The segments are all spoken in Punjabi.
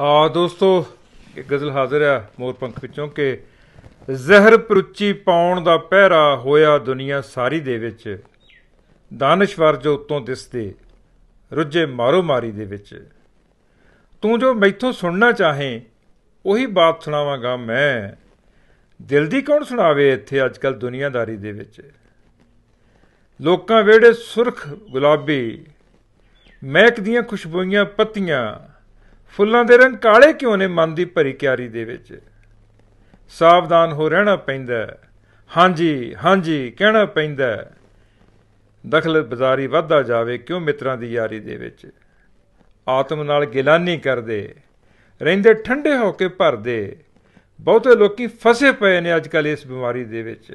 ਆ ਦੋਸਤੋ ਇੱਕ ਗਜ਼ਲ ਹਾਜ਼ਰ ਆ ਮੋਰਪੰਖ ਵਿੱਚੋਂ ਕਿ ਜ਼ਹਿਰ ਪਰੁੱਚੀ ਪਾਉਣ ਦਾ ਪਹਿਰਾ ਹੋਇਆ ਦੁਨੀਆ ਸਾਰੀ ਦੇ ਵਿੱਚ ਦਾਨਿਸ਼ਵਰ ਜੋ ਉਤੋਂ ਦਿਸਦੇ ਰੁੱਝੇ ਮਾਰੋ ਮਾਰੀ ਦੇ ਵਿੱਚ ਤੂੰ ਜੋ ਮੈਥੋਂ ਸੁਣਨਾ ਚਾਹੇ ਉਹੀ ਬਾਤ ਸੁਣਾਵਾਂਗਾ ਮੈਂ ਦਿਲ ਦੀ ਕੌਣ ਸੁਣਾਵੇ ਇੱਥੇ ਅੱਜਕੱਲ ਦੁਨੀਆਦਾਰੀ ਦੇ ਵਿੱਚ ਲੋਕਾਂ ਵਿਹੜੇ ਸੁਰਖ ਗੁਲਾਬੀ ਮਹਿਕ ਦੀਆਂ ਖੁਸ਼ਬੂਈਆਂ ਪੱਤੀਆਂ ਫੁੱਲਾਂ ਦੇ ਰੰਗ ਕਾਲੇ ਕਿਉਂ ਨੇ ਮਨ ਦੀ ਭਰੀ ਕਿਆਰੀ ਦੇ ਵਿੱਚ ਸਾਵਧਾਨ ਹੋ ਰਹਿਣਾ ਪੈਂਦਾ ਹਾਂਜੀ ਹਾਂਜੀ ਕਹਿਣਾ ਪੈਂਦਾ ਦਖਲ ਬਾਜ਼ਾਰੀ ਵੱਧਦਾ ਜਾਵੇ ਕਿਉਂ ਮਿੱਤਰਾਂ ਦੀ ਯਾਰੀ ਦੇ ਵਿੱਚ ਆਤਮ ਨਾਲ ਗਿਲਾਨੀ ਕਰਦੇ ਰਹਿੰਦੇ ਠੰਡੇ ਹੋ ਕੇ ਭਰਦੇ ਬਹੁਤੇ ਲੋਕੀ ਫਸੇ ਪਏ ਨੇ ਅੱਜ ਕੱਲ ਇਸ ਬਿਮਾਰੀ ਦੇ ਵਿੱਚ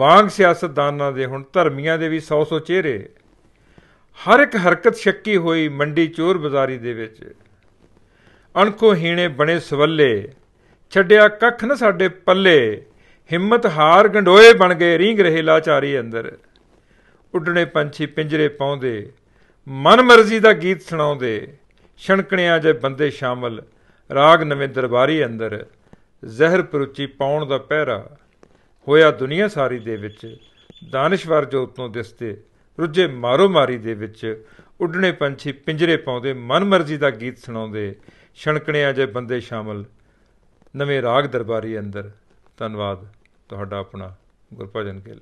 ਵਾਂਗ ਸਿਆਸਤਦਾਨਾਂ ਦੇ ਹੁਣ ਧਰਮੀਆਂ ਦੇ ਵੀ 100-100 ਚਿਹਰੇ ਹਰ ਇੱਕ ਹਰਕਤ ਸ਼ੱਕੀ ਹੋਈ ਮੰਡੀ ਚੋਰ ਬਾਜ਼ਾਰੀ ਦੇ ਵਿੱਚ ਅਣਖੋ ਹੀਣੇ ਬਣੇ ਸਵੱਲੇ ਛੱਡਿਆ ਕੱਖ ਨ ਸਾਡੇ ਪੱਲੇ ਹਿੰਮਤ ਹਾਰ ਗੰਡੋਏ ਬਣ ਗਏ ਰੀਂਗ ਰਹੇ ਲਾਚਾਰੀ ਅੰਦਰ ਉੱਡਣੇ ਪੰਛੀ ਪਿੰਜਰੇ ਪਾਉਂਦੇ ਮਨ ਮਰਜ਼ੀ ਦਾ ਗੀਤ ਸੁਣਾਉਂਦੇ ਛਣਕਣਿਆ ਜੇ ਬੰਦੇ ਸ਼ਾਮਲ ਰਾਗ ਨਵੇਂ ਦਰਬਾਰੀ ਅੰਦਰ ਜ਼ਹਿਰ ਪਰੂਚੀ ਪਾਉਣ ਦਾ ਪਹਿਰਾ ਹੋਇਆ ਦੁਨੀਆ ਸਾਰੀ ਦੇ ਵਿੱਚ ਦਾਨਿਸ਼ਵਰ ਜੋਤੋਂ ਦਿਸਤੇ ਰੁੱਝੇ ਮਾਰੋ ਮਾਰੀ ਦੇ ਵਿੱਚ ਉੱਡਣੇ ਪੰਛੀ ਪਿੰਜਰੇ ਪਾਉਂਦੇ ਮਨ ਮਰਜ਼ੀ ਦਾ ਗੀਤ ਸੁਣਾਉਂਦੇ ਛਣਕਣਿਆ ਜੇ ਬੰਦੇ ਸ਼ਾਮਲ ਨਵੇਂ ਰਾਗ ਦਰਬਾਰੀ ਅੰਦਰ ਧੰਨਵਾਦ ਤੁਹਾਡਾ ਆਪਣਾ ਗੁਰਭਜਨ ਗਿੱਲ